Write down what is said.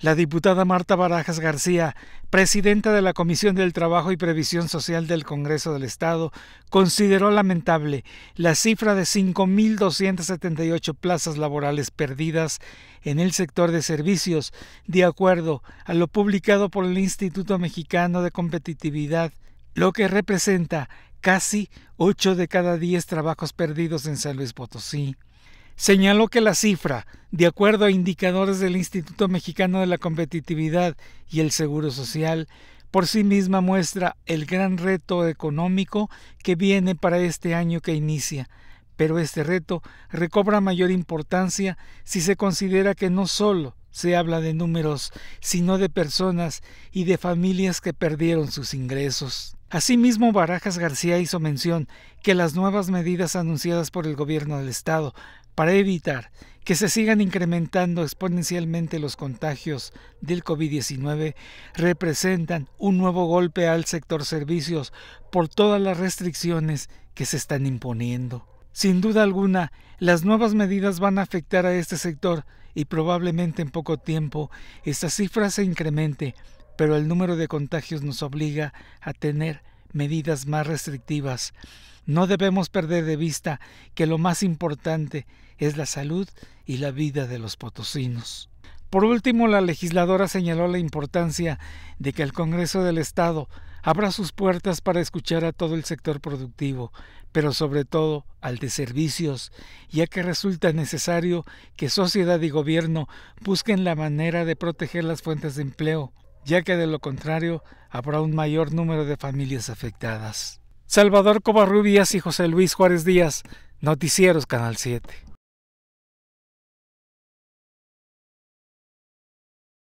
la diputada Marta Barajas García, presidenta de la Comisión del Trabajo y Previsión Social del Congreso del Estado, consideró lamentable la cifra de 5.278 plazas laborales perdidas en el sector de servicios, de acuerdo a lo publicado por el Instituto Mexicano de Competitividad, lo que representa casi 8 de cada 10 trabajos perdidos en San Luis Potosí señaló que la cifra, de acuerdo a indicadores del Instituto Mexicano de la Competitividad y el Seguro Social, por sí misma muestra el gran reto económico que viene para este año que inicia, pero este reto recobra mayor importancia si se considera que no solo se habla de números, sino de personas y de familias que perdieron sus ingresos. Asimismo, Barajas García hizo mención que las nuevas medidas anunciadas por el gobierno del Estado para evitar que se sigan incrementando exponencialmente los contagios del COVID-19 representan un nuevo golpe al sector servicios por todas las restricciones que se están imponiendo. Sin duda alguna, las nuevas medidas van a afectar a este sector y probablemente en poco tiempo esta cifra se incremente, pero el número de contagios nos obliga a tener medidas más restrictivas. No debemos perder de vista que lo más importante es la salud y la vida de los potosinos. Por último, la legisladora señaló la importancia de que el Congreso del Estado abra sus puertas para escuchar a todo el sector productivo, pero sobre todo al de servicios, ya que resulta necesario que sociedad y gobierno busquen la manera de proteger las fuentes de empleo, ya que de lo contrario habrá un mayor número de familias afectadas. Salvador Cobarrubias y José Luis Juárez Díaz, Noticieros Canal 7.